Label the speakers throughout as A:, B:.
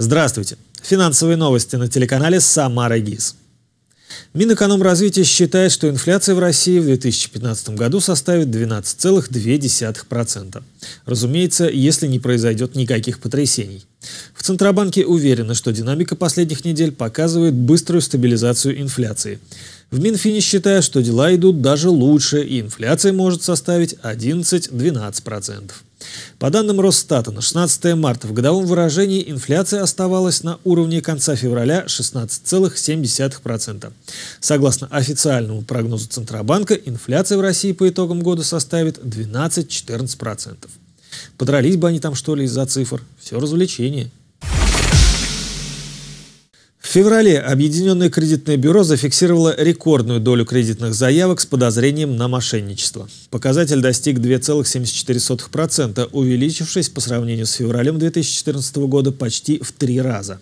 A: Здравствуйте. Финансовые новости на телеканале «Самара ГИС». Минэкономразвитие считает, что инфляция в России в 2015 году составит 12,2%. Разумеется, если не произойдет никаких потрясений. В Центробанке уверены, что динамика последних недель показывает быструю стабилизацию инфляции. В Минфине считают, что дела идут даже лучше, и инфляция может составить 11-12%. По данным Росстата, на 16 марта в годовом выражении инфляция оставалась на уровне конца февраля 16,7%. Согласно официальному прогнозу Центробанка, инфляция в России по итогам года составит 12-14%. Подрались бы они там что ли из-за цифр. Все развлечение. В феврале Объединенное кредитное бюро зафиксировало рекордную долю кредитных заявок с подозрением на мошенничество. Показатель достиг 2,74%, увеличившись по сравнению с февралем 2014 года почти в три раза.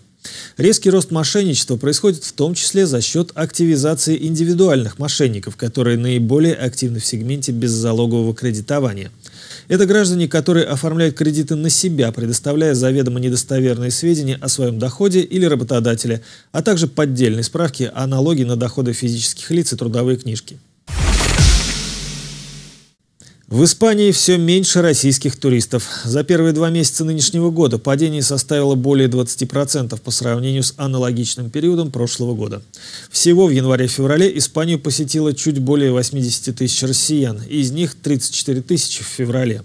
A: Резкий рост мошенничества происходит в том числе за счет активизации индивидуальных мошенников, которые наиболее активны в сегменте беззалогового кредитования – это граждане, которые оформляют кредиты на себя, предоставляя заведомо недостоверные сведения о своем доходе или работодателе, а также поддельные справки о налоге на доходы физических лиц и трудовые книжки. В Испании все меньше российских туристов. За первые два месяца нынешнего года падение составило более 20% по сравнению с аналогичным периодом прошлого года. Всего в январе-феврале Испанию посетило чуть более 80 тысяч россиян, из них 34 тысячи в феврале.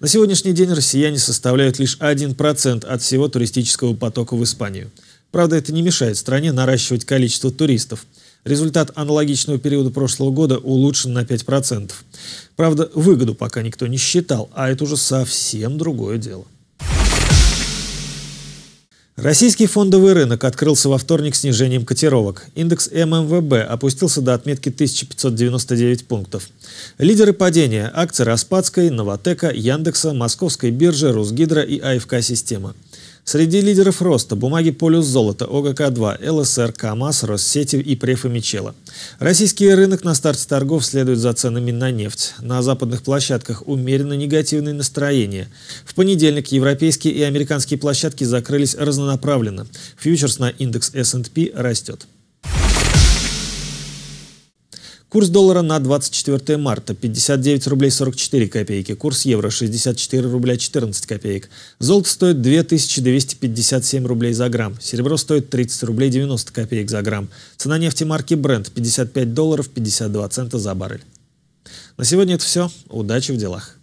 A: На сегодняшний день россияне составляют лишь 1% от всего туристического потока в Испанию. Правда, это не мешает стране наращивать количество туристов – Результат аналогичного периода прошлого года улучшен на 5%. Правда, выгоду пока никто не считал, а это уже совсем другое дело. Российский фондовый рынок открылся во вторник снижением котировок. Индекс ММВБ опустился до отметки 1599 пунктов. Лидеры падения – акции Распадской, Новотека, Яндекса, Московской биржи, Русгидро и АФК-система. Среди лидеров роста – бумаги «Полюс золота», ОГК-2, ЛСР, КАМАЗ, Россети и Префа Мичела. Российский рынок на старте торгов следует за ценами на нефть. На западных площадках умеренно негативные настроения. В понедельник европейские и американские площадки закрылись разнонаправленно. Фьючерс на индекс S&P растет. Курс доллара на 24 марта 59 рублей 44 копейки. Курс евро 64 рубля 14 копеек. Золото стоит 2257 рублей за грамм. Серебро стоит 30 рублей 90 копеек за грамм. Цена нефти марки Brent 55 долларов 52 цента за баррель. На сегодня это все. Удачи в делах.